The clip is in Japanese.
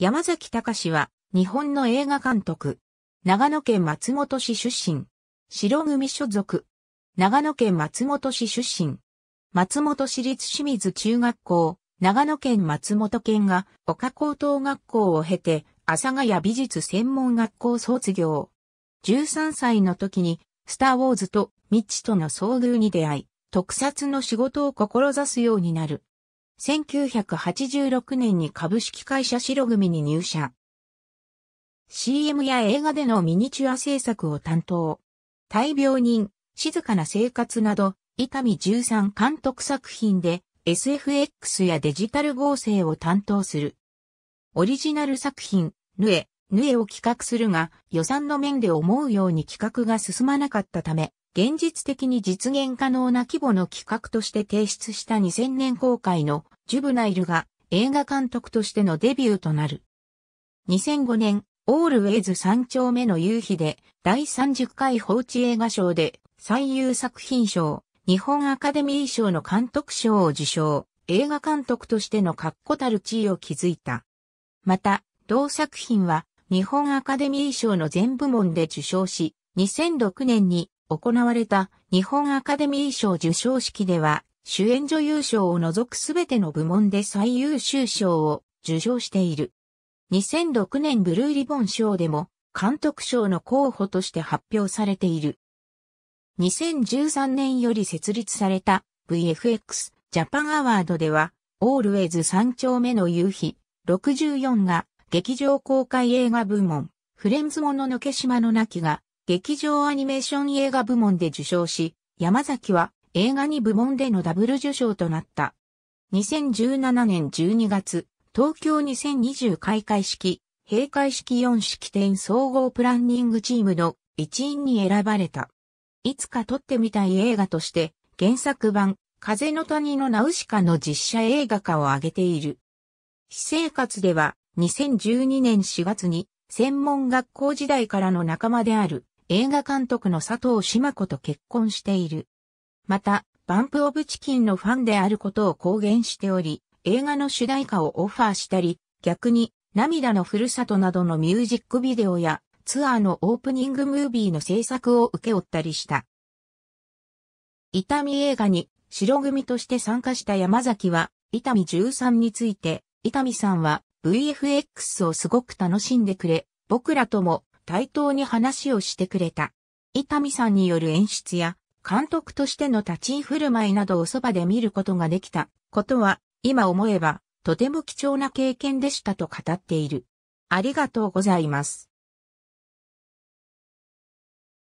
山崎隆は、日本の映画監督。長野県松本市出身。白組所属。長野県松本市出身。松本市立清水中学校、長野県松本県が岡高等学校を経て、阿佐ヶ谷美術専門学校卒業。13歳の時に、スターウォーズと未知との遭遇に出会い、特撮の仕事を志すようになる。1986年に株式会社白組に入社。CM や映画でのミニチュア制作を担当。大病人、静かな生活など、伊丹13監督作品で SFX やデジタル合成を担当する。オリジナル作品、ヌエ、ヌエを企画するが、予算の面で思うように企画が進まなかったため、現実的に実現可能な規模の企画として提出した2000年公開のジュブナイルが映画監督としてのデビューとなる。2005年、オールウェイズ3丁目の夕日で第30回放置映画賞で最優作品賞、日本アカデミー賞の監督賞を受賞、映画監督としての確固たる地位を築いた。また、同作品は日本アカデミー賞の全部門で受賞し、2006年に行われた日本アカデミー賞受賞式では、主演女優賞を除くすべての部門で最優秀賞を受賞している。2006年ブルーリボン賞でも監督賞の候補として発表されている。2013年より設立された VFX ジャパンアワードでは、オールウェイズ3丁目の夕日64が劇場公開映画部門、フレンズもののけしまのなきが劇場アニメーション映画部門で受賞し、山崎は映画に部門でのダブル受賞となった。2017年12月、東京2020開会式、閉会式4式典総合プランニングチームの一員に選ばれた。いつか撮ってみたい映画として、原作版、風の谷のナウシカの実写映画化を挙げている。私生活では、2012年4月に、専門学校時代からの仲間である、映画監督の佐藤島子と結婚している。また、バンプオブチキンのファンであることを公言しており、映画の主題歌をオファーしたり、逆に、涙のふるさとなどのミュージックビデオや、ツアーのオープニングムービーの制作を受け負ったりした。伊丹映画に白組として参加した山崎は、伊丹13について、伊丹さんは VFX をすごく楽しんでくれ、僕らとも対等に話をしてくれた。伊丹さんによる演出や監督としての立ち居振る舞いなどをそばで見ることができたことは今思えばとても貴重な経験でしたと語っている。ありがとうございます。